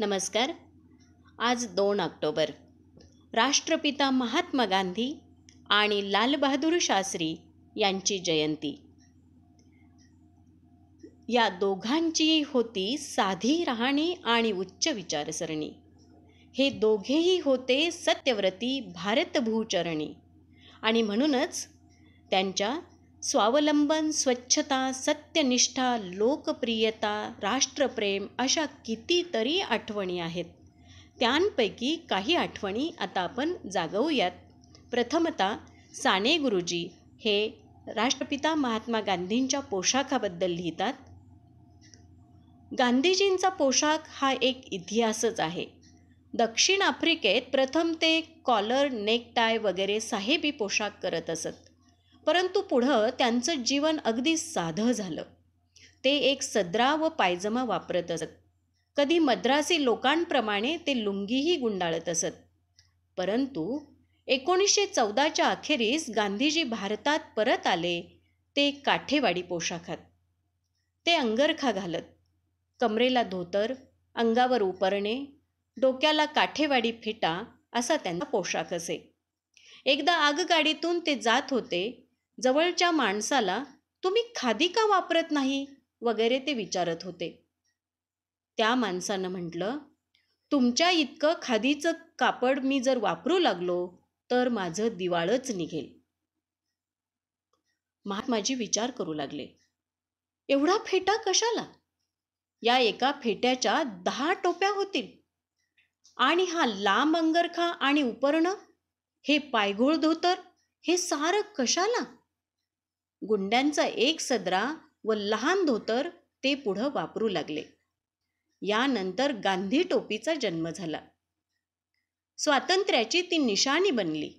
नमस्कार आज दोन ऑक्टोबर राष्ट्रपिता महात्मा गांधी आणि लालबहादूर शास्त्री यांची जयंती या दोघांची होती साधी राहणी आणि उच्च विचारसरणी हे दोघेही होते सत्यव्रती भारतभूचरणी आणि म्हणूनच त्यांच्या स्वावलंबन स्वच्छता सत्यनिष्ठा लोकप्रियता राष्ट्रप्रेम अशा कितीतरी आठवणी आहेत त्यांपैकी काही आठवणी आता आपण जागवूयात प्रथमता साने गुरुजी हे राष्ट्रपिता महात्मा गांधींच्या पोशाखाबद्दल लिहितात गांधीजींचा पोशाख हा एक इतिहासच आहे दक्षिण आफ्रिकेत प्रथम ते कॉलर नेकटाय वगैरे साहेबी पोशाख करत असत परंतु पुढं त्यांचं जीवन अगदी साधं झालं ते एक सदरा व पायजमा वापरत असत कधी मद्रासी लोकांप्रमाणे ते लुंगीही गुंडाळत असत परंतु एकोणीसशे चौदाच्या अखेरीस गांधीजी भारतात परत आले ते काठेवाडी पोशाखात ते अंगरखा घालत कमरेला धोतर अंगावर उपरणे डोक्याला काठेवाडी फेटा असा त्यांचा पोशाख असे एकदा आगगाडीतून ते जात होते जवळच्या माणसाला तुम्ही खादी का वापरत नाही वगैरे ते विचारत होते त्या माणसानं म्हटलं तुमच्या इतकं खादीचं कापड मी जर वापरू लागलो तर माझं दिवाळच निघेल महात्माजी विचार करू लागले एवढा फेटा कशाला या एका फेट्याच्या दहा टोप्या होतील आणि हा लांब अंगरखा आणि उपरणं हे पायघोळ धोतर हे सारं कशाला गुंड्यांचा एक सदरा व लहान धोतर ते पुढं वापरू लागले यानंतर गांधी टोपीचा जन्म झाला स्वातंत्र्याची ती निशाणी बनली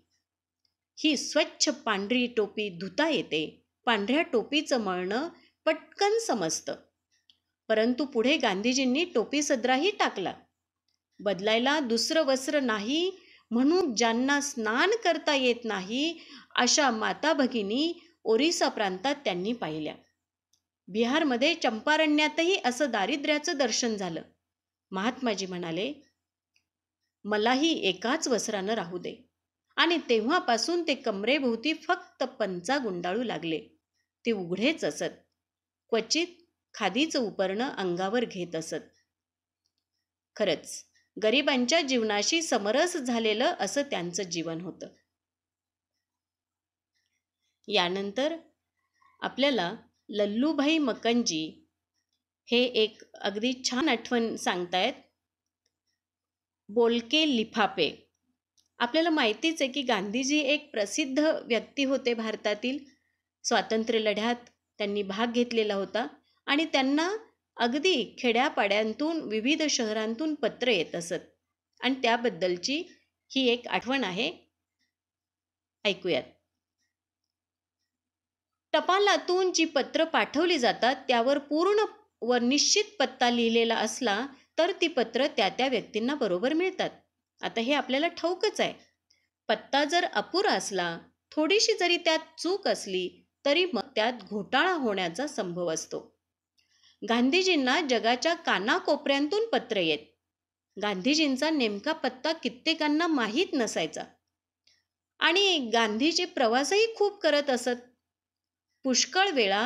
ही स्वच्छ पांढरी टोपी धुता येते पांढऱ्या टोपीचं मळणं पटकन समजतं परंतु पुढे गांधीजींनी टोपी सदराही टाकला बदलायला दुसरं वस्त्र नाही म्हणून ज्यांना स्नान करता येत नाही अशा माता भगिनी ओरिसा प्रांतात त्यांनी पाहिल्या बिहारमध्ये चंपारण्यातही असं दारिद्र्याचं दर्शन झालं महात्माजी म्हणाले मलाही एकाच वसरानं राहू दे आणि तेव्हापासून ते कमरेभोवती फक्त पंचा गुंडाळू लागले ते उघडेच असत क्वचित खादीचं उपरणं अंगावर घेत असत खरंच गरिबांच्या जीवनाशी समरस झालेलं असं त्यांचं जीवन होतं यानंतर आपल्याला लल्लूभाई मकनजी हे एक अगदी छान आठवण सांगतायत बोलके लिफापे आपल्याला माहितीच आहे की गांधीजी एक प्रसिद्ध व्यक्ती होते भारतातील स्वातंत्र्य लढ्यात त्यांनी भाग घेतलेला होता आणि त्यांना अगदी खेड्यापाड्यांतून विविध शहरांतून पत्र येत असत आणि त्याबद्दलची ही एक आठवण आहे ऐकूयात टपालातून जी पत्र पाठवली जातात त्यावर पूर्ण व निश्चित पत्ता लिहिलेला असला तर ती पत्र त्या त्या व्यक्तींना बरोबर मिळतात आता हे आपल्याला ठाऊकच आहे पत्ता जर अपुरा असला थोडीशी जरी त्यात चूक असली तरी मग त्यात घोटाळा होण्याचा संभव असतो गांधीजींना जगाच्या कानाकोपऱ्यांतून पत्र येत गांधीजींचा नेमका पत्ता कित्येकांना माहीत नसायचा आणि गांधीजी प्रवासही खूप करत असत पुष्कळ वेळा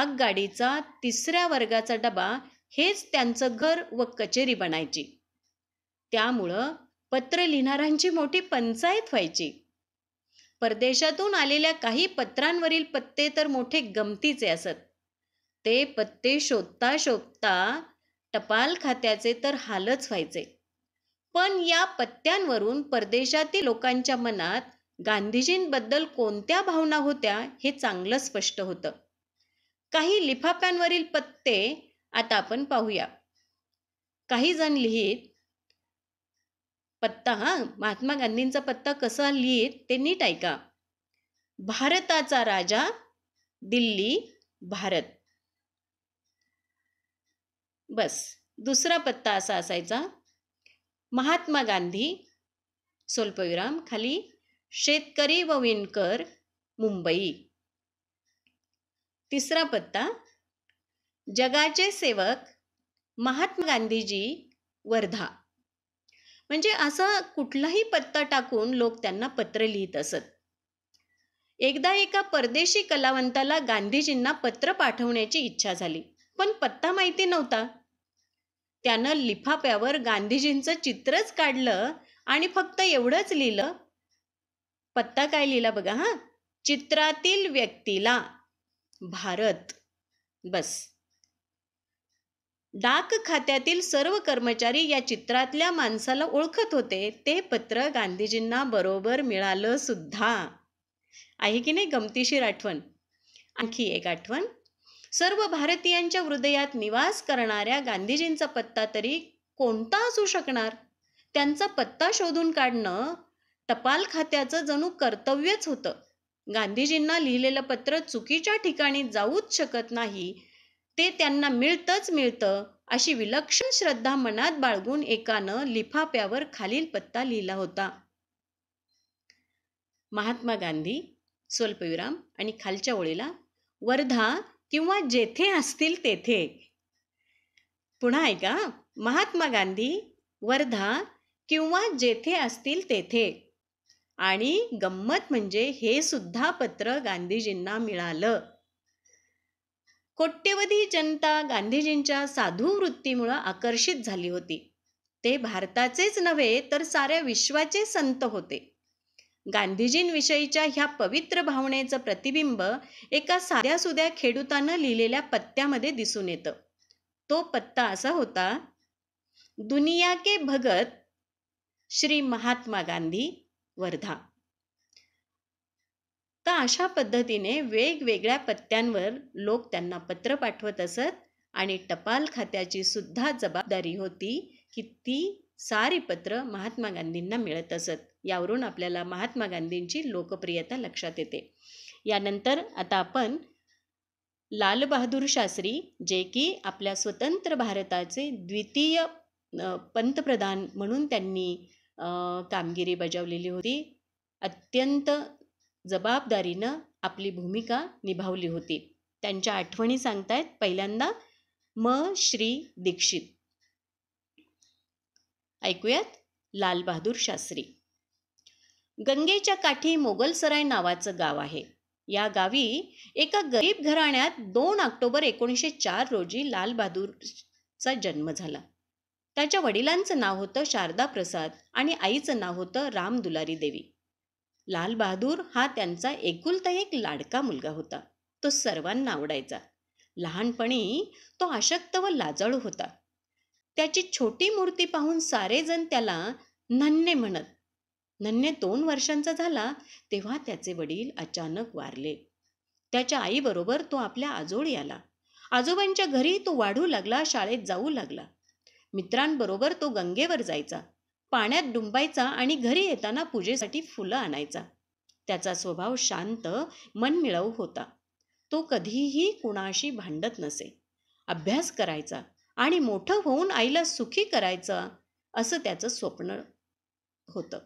आगगाडीचा तिसऱ्या वर्गाचा डबा हेच त्यांचं घर व कचेरी बनायची त्यामुळं पत्र लिहिणाऱ्यांची मोठी पंचायत व्हायची परदेशातून आलेल्या काही पत्रांवरील पत्ते तर मोठे गमतीचे असत ते पत्ते शोधता शोधता टपाल खात्याचे तर हालच व्हायचे पण या पत्त्यांवरून परदेशातील लोकांच्या मनात गांधीजींबद्दल कोणत्या भावना होत्या हे चांगलं स्पष्ट होतं काही लिफाफ्यांवरील पत्ते आता आपण पाहूया काही जण लिहित पत्ता हा महात्मा गांधींचा पत्ता कसा लिहित ते नीट ऐका भारताचा राजा दिल्ली भारत बस दुसरा पत्ता असा असायचा महात्मा गांधी स्वल्पविराम खाली शेतकरी व विणकर मुंबई तिसरा पत्ता जगाचे सेवक महात्मा गांधीजी वर्धा म्हणजे असं कुठलाही पत्ता टाकून लोक त्यांना पत्र लिहित असत एकदा एका परदेशी कलावंताला गांधीजींना पत्र पाठवण्याची इच्छा झाली पण पत्ता माहिती नव्हता त्यानं लिफाप्यावर गांधीजींचं चित्रच काढलं आणि फक्त एवढंच लिहिलं पत्ता काय लिहिला बघा हां चित्रातील व्यक्तीला भारत बस डाक खात्यातील सर्व कर्मचारी या चित्रातल्या माणसाला ओळखत होते ते पत्र गांधीजींना बरोबर मिळालं सुद्धा आहे की नाही गमतीशीर आठवण आणखी एक आठवण सर्व भारतीयांच्या हृदयात निवास करणाऱ्या गांधीजींचा पत्ता तरी कोणता असू शकणार त्यांचा पत्ता शोधून काढणं टपाल खात्याचं जणू कर्तव्यच होतं गांधीजींना लिहिलेलं पत्र चुकीच्या ठिकाणी जाऊच शकत नाही ते त्यांना मिळतंच मिळतं अशी विलक्षण श्रद्धा मनात बाळगून एकानं लिफाप्यावर खालील पत्ता लिहिला होता महात्मा गांधी स्वल्पविराम आणि खालच्या ओळीला वर्धा किंवा जेथे असतील तेथे पुन्हा ऐका महात्मा गांधी वर्धा किंवा जेथे असतील तेथे आणि गंमत म्हणजे हे सुद्धा पत्र गांधीजींना मिळालं कोट्यवधी जनता गांधीजींच्या साधू वृत्तीमुळं आकर्षित झाली होती ते भारताचेच नव्हे तर साऱ्या विश्वाचे संत होते गांधीजींविषयीच्या ह्या पवित्र भावनेचं प्रतिबिंब एका साध्या सुद्या खेडूतानं लिहिलेल्या पत्त्यामध्ये दिसून येतं तो पत्ता असा होता दुनिया के भगत श्री महात्मा गांधी वर्धा तर अशा पद्धतीने वेगवेगळ्या पत्त्यांवर लोक त्यांना पत्र पाठवत असत आणि टपाल खात्याची सुद्धा जबाबदारी होती की ती सारी पत्र महात्मा गांधींना मिळत असत यावरून आपल्याला महात्मा गांधींची लोकप्रियता लक्षात येते यानंतर आता आपण लालबहादूर शास्त्री जे की आपल्या स्वतंत्र भारताचे द्वितीय पंतप्रधान म्हणून त्यांनी कामगिरी बजावलेली होती अत्यंत जबाबदारीनं आपली भूमिका निभावली होती त्यांच्या आठवणी सांगतायत पहिल्यांदा म श्री दीक्षित ऐकूयात लालबहादूर शास्त्री गंगेच्या काठी मोगलसराय नावाचं गाव आहे या गावी एका गरीब घराण्यात दोन ऑक्टोबर एकोणीसशे चार रोजी लालबहादूरचा जन्म झाला त्याच्या वडिलांचं नाव होतं शारदा प्रसाद आणि आईचं नाव होतं राम दुलारी देवी लालबहादूर हा त्यांचा एकुलता एक लाडका मुलगा होता तो सर्वांना आवडायचा लहानपणी तो अशक्त व लाजाळू होता त्याची छोटी मूर्ती पाहून सारेजण त्याला नन्हे म्हणत नन्हे दोन वर्षांचा झाला तेव्हा त्याचे वडील अचानक वारले त्याच्या आईबरोबर तो आपल्या आजोळी आला आजोबांच्या घरी तो वाढू लागला शाळेत जाऊ लागला मित्रांबरोबर तो गंगेवर जायचा पाण्यात डुंबायचा आणि घरी येताना पूजेसाठी फुलं आणायचा त्याचा स्वभाव शांत मनमिळव होता तो कधीही कुणाशी भांडत नसे अभ्यास करायचा आणि मोठं होऊन आईला सुखी करायचं असं त्याचं स्वप्न होतं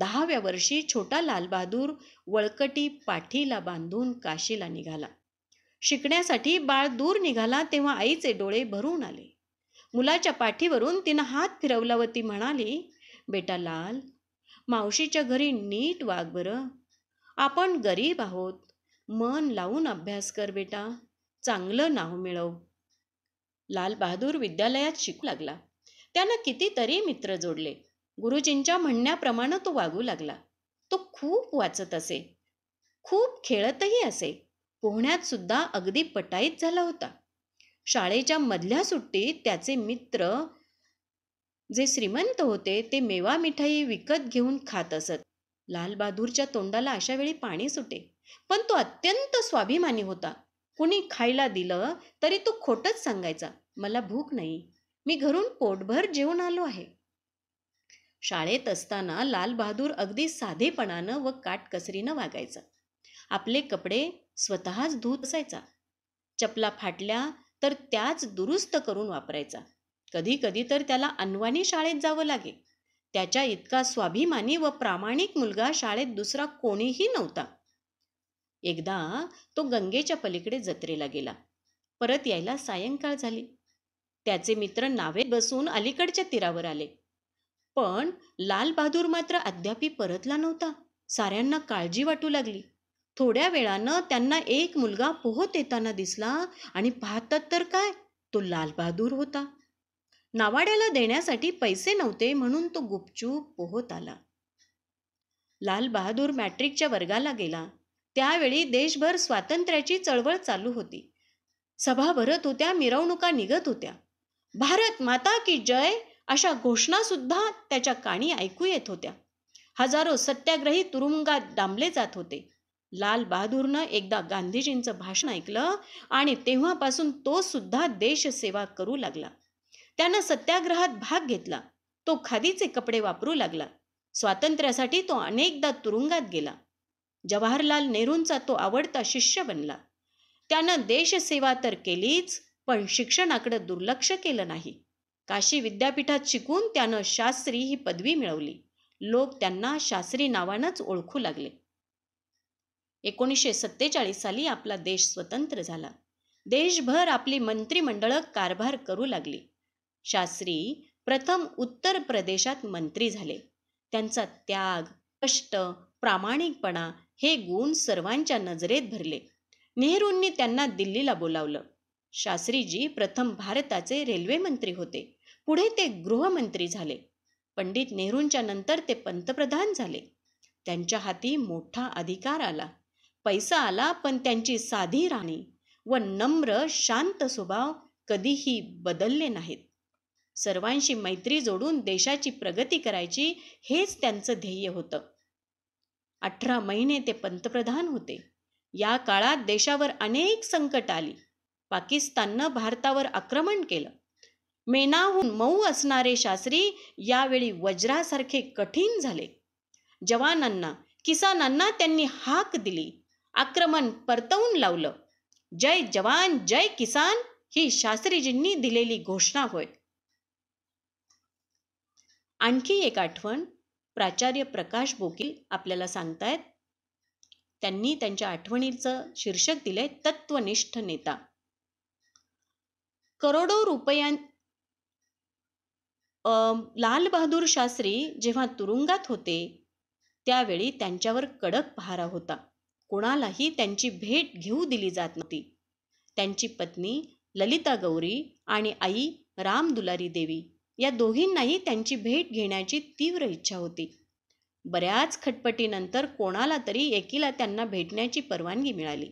दहाव्या वर्षी छोटा लालबहादूर वळकटी पाठीला बांधून काशीला निघाला शिकण्यासाठी बाळ दूर निघाला तेव्हा आईचे डोळे भरून आले मुलाच्या पाठीवरून तिनं हात फिरवला व ती म्हणाली बेटा लाल मावशीच्या घरी नीट वाघ बरं आपण गरीब आहोत मन लावून अभ्यास कर बेटा चांगलं नाव मिळव लाल बहादूर विद्यालयात शिकू लागला त्यानं कितीतरी मित्र जोडले गुरुजींच्या म्हणण्याप्रमाणे तो वागू लागला तो खूप वाचत असे खूप खेळतही असे पोहण्यात सुद्धा अगदी पटाईत झाला होता शाळेच्या मधल्या सुट्टीत त्याचे मित्र जे श्रीमंत होते ते मेवा मिठाई विकत घेऊन खात असत लालबहादूरच्या तोंडाला अशा वेळी पाणी सुटे पण तो अत्यंत स्वाभिमानी होता कुणी खायला दिलं तरी तो खोटच सांगायचा मला भूक नाही मी घरून पोटभर जेवून आलो आहे शाळेत असताना लालबहादूर अगदी साधेपणानं व काटकसरीनं वागायचा आपले कपडे स्वतःच धुत असायचा चपला फाटल्या तर त्याच दुरुस्त करून वापरायचा कधी कधी तर त्याला अनवाणी शाळेत जावं लागेल त्याच्या इतका स्वाभिमानी व प्रामाणिक मुलगा शाळेत दुसरा कोणीही नव्हता एकदा तो गंगेच्या पलीकडे जत्रेला गेला परत यायला सायंकाळ झाली त्याचे मित्र नावेत बसून अलीकडच्या तीरावर आले पण लालबहादूर मात्र अद्यापी परतला नव्हता साऱ्यांना काळजी वाटू लागली थोड्या वेळानं त्यांना एक मुलगा पोहत येताना दिसला आणि पाहतात तर काय तो लालबहादूर होता नावाड्याला देण्यासाठी पैसे नव्हते म्हणून तो गुपचूप पोहत आला लालबहादूर मॅट्रिकच्या वर्गाला गेला त्यावेळी देशभर स्वातंत्र्याची चळवळ चालू होती सभा भरत होत्या मिरवणुका निघत होत्या भारत माता की जय अशा घोषणा सुद्धा त्याच्या काणी ऐकू येत होत्या हजारो सत्याग्रही तुरुंगात डांबले जात होते लाल बहादूरनं एकदा गांधीजींचं भाषण ऐकलं आणि तेव्हापासून तो सुद्धा देशसेवा करू लागला त्यानं सत्याग्रहात भाग घेतला तो खादीचे कपडे वापरू लागला स्वातंत्र्यासाठी तो अनेकदा तुरुंगात गेला जवाहरलाल नेहरूंचा तो आवडता शिष्य बनला त्यानं देशसेवा तर केलीच पण शिक्षणाकडे दुर्लक्ष केलं नाही काशी विद्यापीठात शिकून त्यानं शास्त्री ही पदवी मिळवली लोक त्यांना शास्त्री नावानंच ओळखू लागले एकोणीसशे सत्तेचाळीस साली आपला देश स्वतंत्र झाला देशभर आपली मंत्रिमंडळ कारभार करू लागली शास्त्री प्रथम उत्तर प्रदेशात मंत्री झाले त्यांचा त्याग कष्ट प्रामाणिकपणा हे गुण सर्वांच्या नजरेत भरले नेहरूंनी त्यांना दिल्लीला बोलावलं शास्त्रीजी प्रथम भारताचे रेल्वे मंत्री होते पुढे ते गृहमंत्री झाले पंडित नेहरूंच्या नंतर ते पंतप्रधान झाले त्यांच्या हाती मोठा अधिकार आला पैसा आला पण त्यांची साधी राणी व नम्र शांत स्वभाव कधीही बदलले नाहीत सर्वांशी मैत्री जोडून देशाची प्रगती करायची हेच त्यांचं ध्येय होतं अठरा महिने ते पंतप्रधान होते या काळात देशावर अनेक संकट आली पाकिस्ताननं भारतावर आक्रमण केलं मेनाहून मऊ असणारे शास्त्री यावेळी वज्रासारखे कठीण झाले जवानांना किसानांना त्यांनी हाक दिली आक्रमण परतवून लावलं जय जवान जय किसान ही शास्त्रीजींनी दिलेली घोषणा होय आणखी एक आठवण प्राचार्य प्रकाश बोकील आपल्याला सांगतायत त्यांनी त्यांच्या आठवणीचं शीर्षक दिलंय तत्वनिष्ठ नेता करोडो रुपयां लाल बहादूर शास्त्री जेव्हा तुरुंगात होते त्यावेळी त्यांच्यावर कडक पहारा होता कोणालाही त्यांची भेट घेऊ दिली जात नव्हती त्यांची पत्नी ललिता गौरी आणि आई रामदुलारी देवी या दोघींनाही त्यांची भेट घेण्याची तीव्र इच्छा होती बऱ्याच खटपटीनंतर कोणाला तरी एकीला त्यांना भेटण्याची परवानगी मिळाली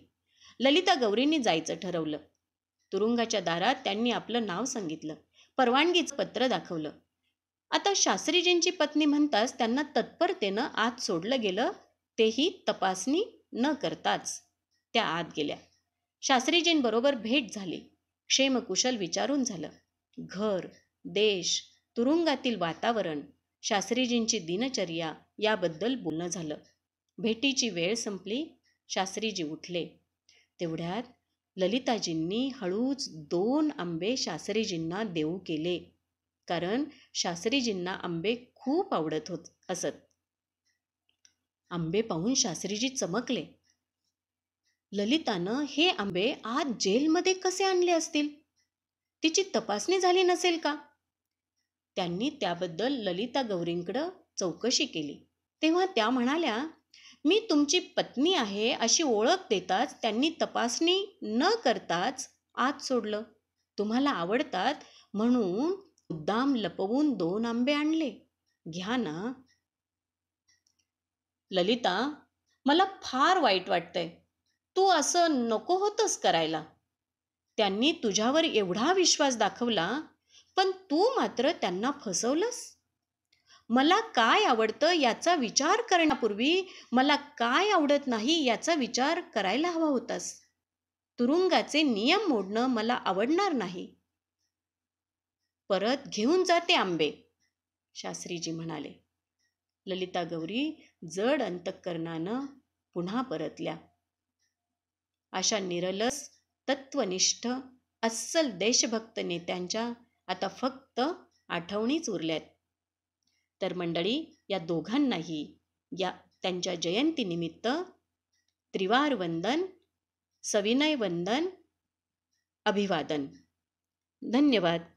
ललिता गौरींनी जायचं ठरवलं तुरुंगाच्या दारात त्यांनी आपलं नाव सांगितलं परवानगीचं पत्र दाखवलं आता शास्त्रीजींची पत्नी म्हणताच त्यांना तत्परतेनं आत सोडलं गेलं तेही तपासणी न करताच त्या आत गेल्या शास्त्रीजींबरोबर भेट झाली क्षेमकुशल विचारून झालं घर देश तुरुंगातील वातावरण शास्त्रीजींची दिनचर्या याबद्दल बोलणं झालं भेटीची वेळ संपली शास्त्रीजी उठले तेवढ्यात ललिताजींनी हळूच दोन आंबे शास्त्रीजींना देऊ केले कारण शास्त्रीजींना आंबे खूप आवडत होत असत आंबे पाहून शास्त्रीजी चमकले ललितानं हे आंबे आज जेलमध्ये कसे आणले असतील तिची तपासणी झाली नसेल का त्यांनी त्याबद्दल ललिता गौरींकडं चौकशी केली तेव्हा त्या म्हणाल्या मी तुमची पत्नी आहे अशी ओळख देताच त्यांनी तपासणी न करताच आत सोडलं तुम्हाला आवडतात म्हणून मुद्दाम लपवून दोन आंबे आणले घ्या ना ललिता मला फार वाईट वाटतंय तू असं नको होतंस करायला त्यांनी तुझ्यावर एवढा विश्वास दाखवला पण तू मात्र त्यांना फसवलंस मला काय आवडतं याचा विचार करण्यापूर्वी मला काय आवडत नाही याचा विचार करायला हवा होतास तुरुंगाचे नियम मोडणं मला आवडणार नाही परत घेऊन जाते आंबे शास्त्रीजी म्हणाले ललिता गौरी जड अंतःकरणानं पुन्हा परतल्या अशा निरलस तत्वनिष्ठ अस्सल देशभक्त नेत्यांच्या आता फक्त आठवणीच उरल्यात तर मंडळी या दोघांनाही या त्यांच्या जयंतीनिमित्त त्रिवार वंदन सविनय वंदन अभिवादन धन्यवाद